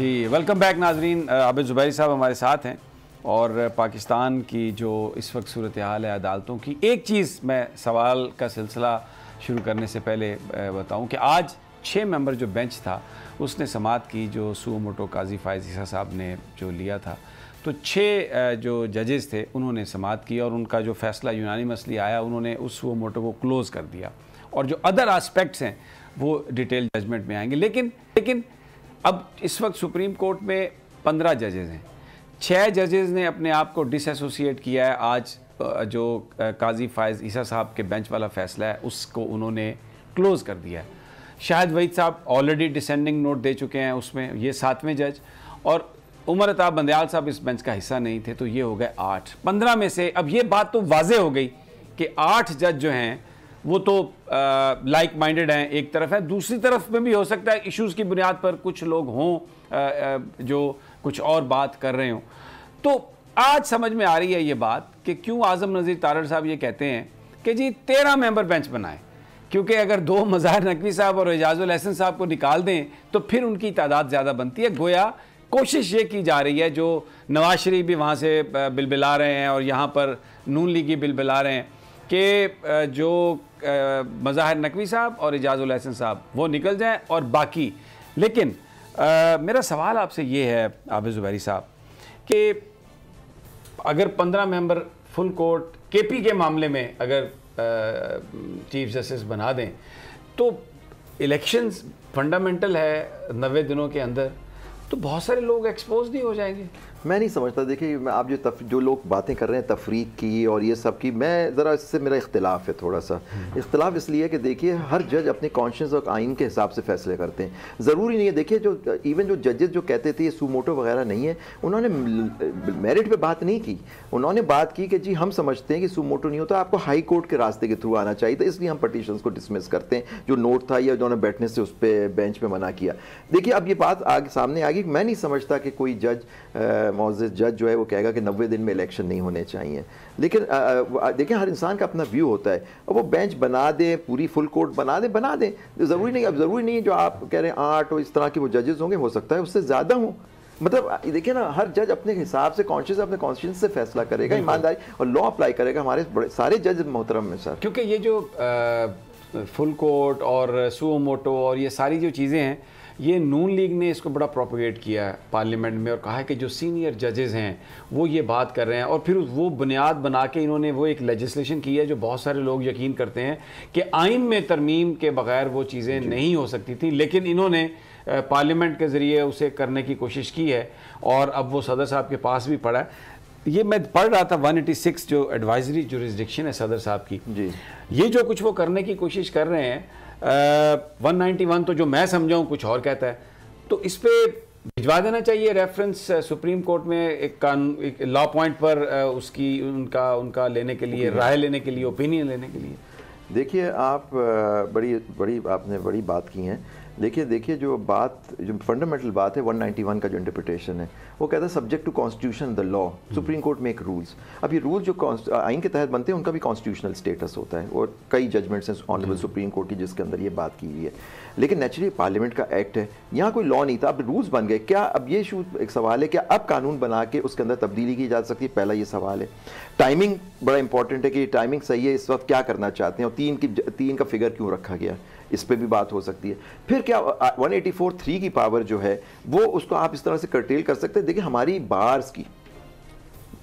जी welcome back नाजरीन आबिद ज़ुबैरी साहब हमारे साथ हैं और पाकिस्तान की जो इस वक्त सूरत हाल है अदालतों की एक चीज़ मैं सवाल का सिलसिला शुरू करने से पहले बताऊं कि आज छः मेंबर जो बेंच था उसने समात की जो सू मोटो काजी फायजीसा साहब ने जो लिया था तो छः जो जजेस थे उन्होंने समात की और उनका जो फैसला यूनानी मसली आया उन्होंने उस सू मोटो को क्लोज़ कर दिया और जो अदर आस्पेक्ट्स हैं वो डिटेल जजमेंट में आएंगे लेकिन लेकिन अब इस वक्त सुप्रीम कोर्ट में पंद्रह जजेज हैं छः जजेज ने अपने आप को डिसोसिएट किया है आज जो काजी फायज़ ईसा साहब के बेंच वाला फैसला है उसको उन्होंने क्लोज़ कर दिया है शाहिद वहीद साहब ऑलरेडी डिसेंडिंग नोट दे चुके हैं उसमें ये सातवें जज और उमर अताब बंदयाल साहब इस बेंच का हिस्सा नहीं थे तो ये हो गए आठ पंद्रह में से अब ये बात तो वाजे हो गई कि आठ जज जो हैं वो तो लाइक माइंडेड हैं एक तरफ है दूसरी तरफ में भी हो सकता है इश्यूज़ की बुनियाद पर कुछ लोग हों जो कुछ और बात कर रहे हों तो आज समझ में आ रही है ये बात कि क्यों आज़म नज़ीर तारड़ साहब ये कहते हैं कि जी तेरह मेंबर बेंच बनाए क्योंकि अगर दो मज़ार नकवी साहब और एजाजुल हसन साहब को निकाल दें तो फिर उनकी तादाद ज़्यादा बनती है गोया कोशिश ये की जा रही है जो नवाज शरीफ भी वहाँ से बिल बिला रहे हैं और यहाँ पर नून लीग भी बिल बिला रहे हैं कि जो मज़ाहिर नकवी साहब और एजाज़ुल हसन साहब वो निकल जाएं और बाकी लेकिन आ, मेरा सवाल आपसे ये है आबिद ज़ुबैरी साहब कि अगर पंद्रह मेंबर फुल कोर्ट के पी के मामले में अगर चीफ जस्टिस बना दें तो इलेक्शंस फंडामेंटल है नबे दिनों के अंदर तो बहुत सारे लोग एक्सपोज नहीं हो जाएंगे मैं नहीं समझता देखिए आप जो तफ, जो लोग बातें कर रहे हैं तफरीक की और ये सब की मैं ज़रा इससे मेरा इख्तलाफ है थोड़ा सा इख्तलाफ इसलिए कि देखिए हर जज अपने कॉन्शियस और आइन के हिसाब से फैसले करते हैं ज़रूरी नहीं है देखिए जो इवन जो जजेस जो कहते थे ये सूमोटो वगैरह नहीं है उन्होंने मेरिट पर बात नहीं की उन्होंने बात की कि जी हम समझते हैं कि सुमोटो नहीं होता आपको हाई कोर्ट के रास्ते के थ्रू आना चाहिए था तो इसलिए हम पटिशन को डिसमिस करते हैं जो नोट था या उन्होंने बैठने से उस पर बेंच पर मना किया देखिए अब ये बात आगे सामने आ गई कि मैं नहीं समझता कि कोई जज मोज जज जो है वो कहेगा कि नबे दिन में इलेक्शन नहीं होने चाहिए लेकिन देखें हर इंसान का अपना व्यू होता है अब वो बेंच बना दें पूरी फुल कोर्ट बना दें बना दें ज़रूरी नहीं अब ज़रूरी नहीं जो आप कह रहे हैं आठ और इस तरह के वो जजेस होंगे हो सकता है उससे ज़्यादा हों मतलब देखिए ना हर जज अपने हिसाब से कॉन्शियस अपने कॉन्शियस से फैसला करेगा ईमानदारी और लॉ अप्लाई करेगा हमारे सारे जज मोहतरम में सर क्योंकि ये जो फुल कोर्ट और सुओ मोटो और ये सारी जो चीज़ें हैं ये नून लीग ने इसको बड़ा प्रोपोगेट किया है पार्लियामेंट में और कहा है कि जो सीनियर जजेज़ हैं वो ये बात कर रहे हैं और फिर वो बुनियाद बना के इन्होंने वो एक लेजिस्लेशन की है जो बहुत सारे लोग यकीन करते हैं कि आइन में तरमीम के बगैर वो चीज़ें नहीं हो सकती थी लेकिन इन्होंने पार्लियामेंट के ज़रिए उसे करने की कोशिश की है और अब वो सदर साहब के पास भी पड़ा है ये मैं पढ़ रहा था 186 जो एडवाइजरी जो जुरिस्डिक्शन है सदर साहब की जी ये जो कुछ वो करने की कोशिश कर रहे हैं आ, 191 वन तो जो मैं समझाऊँ कुछ और कहता है तो इस पर भिजवा देना चाहिए रेफरेंस सुप्रीम कोर्ट में एक कानून एक लॉ पॉइंट पर उसकी उनका उनका लेने के लिए राय लेने के लिए ओपिनियन लेने के लिए देखिए आप बड़ी बड़ी आपने बड़ी बात की है देखिए देखिए जो बात जो फंडामेंटल बात है 191 का जो इंटरप्रिटेशन है वो कहता है subject to constitution the law supreme court make rules अब ये रूल जो आइन के तहत बनते हैं उनका भी कॉन्स्टिट्यूशनल स्टेटस होता है और कई जजमेंट्स हैं ऑनरेबल सुप्रीम कोर्ट की जिसके अंदर ये बात की हुई है लेकिन नेचुरली पार्लियामेंट का एक्ट है यहाँ कोई लॉ नहीं था अब रूल्स बन गए क्या अब ये शू एक सवाल है क्या अब कानून बना के उसके अंदर तब्दीली की जा सकती है पहला ये सवाल है टाइमिंग बड़ा इंपॉर्टेंट है कि टाइमिंग सही है इस वक्त क्या करना चाहते हैं और तीन की तीन का फिगर क्यों रखा गया इस पर भी बात हो सकती है फिर क्या वन एटी फोर थ्री की पावर जो है वो उसको आप इस तरह से कर्टेल कर सकते हैं देखिए हमारी बार्स की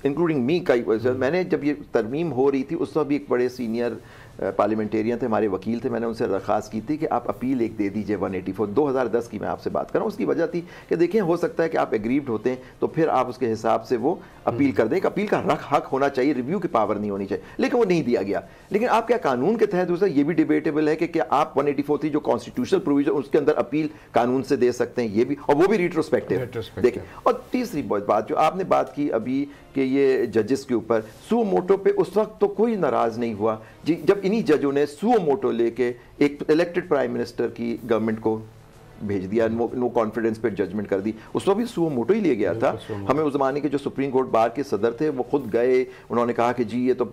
इंक्लूडिंग मी का मैंने जब ये तरमीम हो रही थी उस वक्त भी एक बड़े सीनियर पार्लियामेंटेरियन थे हमारे वकील थे मैंने उनसे दरख्वास्त की थी कि आप अपील एक दे दीजिए 184 2010 की मैं आपसे बात कर रहा हूँ उसकी वजह थी कि देखें हो सकता है कि आप एग्रीव्ड होते हैं तो फिर आप उसके हिसाब से वो अपील हम्म। कर दें कि अपील का रख हक होना चाहिए रिव्यू की पावर नहीं होनी चाहिए लेकिन वो नहीं दिया गया लेकिन आप क्या कानून के तहत दूसरा ये भी डिबेटेबल है कि क्या आप वन थी जो कॉन्स्टिट्यूशनल प्रोविजन उसके अंदर अपील कानून से दे सकते हैं ये भी और वो भी रिट्रोस्पेक्टिव देखें और तीसरी बात जो आपने बात की अभी कि ये जजेस के ऊपर सो मोटो पे उस वक्त तो कोई नाराज नहीं हुआ जब इन्हीं जजों ने सुओ मोटो लेके एक इलेक्टेड प्राइम मिनिस्टर की गवर्नमेंट को भेज दिया नो नो कॉन्फिडेंस पे जजमेंट कर दी उस वक्त भी सुओ मोटो ही लिया गया था हमें उस ज़माने के जो सुप्रीम कोर्ट बार के सदर थे वो खुद गए उन्होंने कहा कि जी ये तो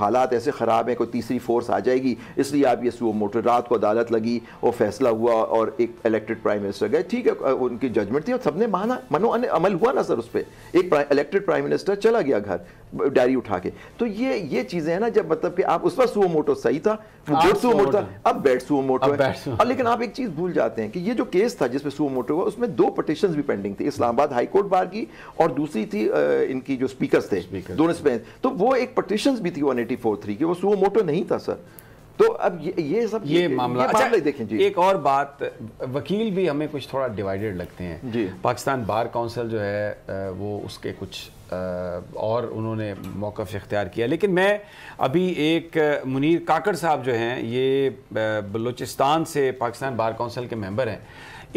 हालात ऐसे ख़राब हैं कोई तीसरी फोर्स आ जाएगी इसलिए आप ये सुओ मोटो रात को अदालत लगी और फैसला हुआ और एक इलेक्टेड प्राइम मिनिस्टर गए ठीक है उनकी जजमेंट थी और सबने माना मनो अमल हुआ ना सर उस पर एक इलेक्टेड प्राइम मिनिस्टर चला गया घर डायरी उठा के तो ये ये चीज़ें हैं ना जब मतलब कि आप उस वक्त सुओ मोटो सही था गुड सुओ मोटो था अब बैड सुओ मोटो है लेकिन आप एक चीज़ भूल जाते हैं हैं कि ये जो केस था जिसमें सुबह मोटो हुआ उसमें दो पटिशन भी पेंडिंग थी इस्लामाबाद हाईकोर्ट बार की और दूसरी थी इनकी जो स्पीकर थे दोनों स्पेन हाँ। तो वो एक पटिशन भी थी वन एटी फोर थ्री की वो सुबह मोटो नहीं था सर तो अब ये, ये सब ये, ये मामला ये अच्छा देखें जी एक और बात वकील भी हमें कुछ थोड़ा डिवाइडेड लगते हैं जी पाकिस्तान बार काउंसिल जो है वो उसके कुछ और उन्होंने मौकफ इख्तियार किया लेकिन मैं अभी एक मुनीर काकड़ साहब जो हैं ये बलूचिस्तान से पाकिस्तान बार काउंसिल के मेंबर हैं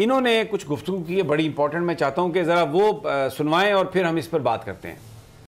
इन्होंने कुछ गुफ्तु की है बड़ी इंपॉर्टेंट मैं चाहता हूँ कि ज़रा वो सुनवाएं और फिर हम इस पर बात करते हैं